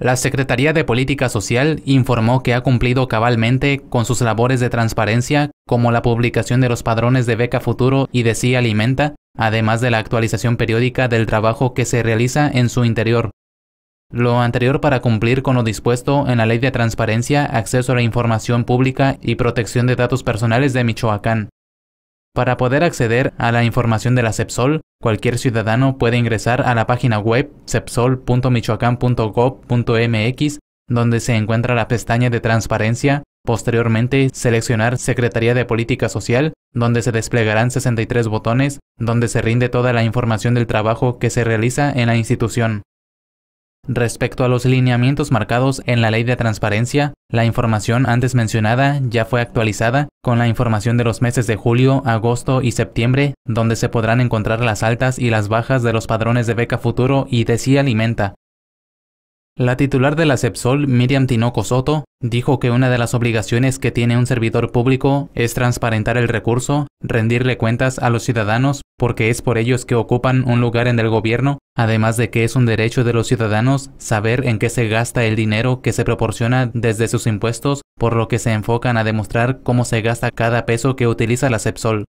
La Secretaría de Política Social informó que ha cumplido cabalmente con sus labores de transparencia, como la publicación de los padrones de Beca Futuro y de Sí Alimenta, además de la actualización periódica del trabajo que se realiza en su interior. Lo anterior para cumplir con lo dispuesto en la Ley de Transparencia, Acceso a la Información Pública y Protección de Datos Personales de Michoacán. Para poder acceder a la información de la CEPSOL, cualquier ciudadano puede ingresar a la página web cepsol.michoacán.gov.mx, donde se encuentra la pestaña de transparencia, posteriormente seleccionar Secretaría de Política Social, donde se desplegarán 63 botones, donde se rinde toda la información del trabajo que se realiza en la institución. Respecto a los lineamientos marcados en la Ley de Transparencia, la información antes mencionada ya fue actualizada con la información de los meses de julio, agosto y septiembre, donde se podrán encontrar las altas y las bajas de los padrones de beca futuro y de si alimenta, la titular de la CEPSOL, Miriam Tinoco Soto, dijo que una de las obligaciones que tiene un servidor público es transparentar el recurso, rendirle cuentas a los ciudadanos, porque es por ellos que ocupan un lugar en el gobierno, además de que es un derecho de los ciudadanos saber en qué se gasta el dinero que se proporciona desde sus impuestos, por lo que se enfocan a demostrar cómo se gasta cada peso que utiliza la CEPSOL.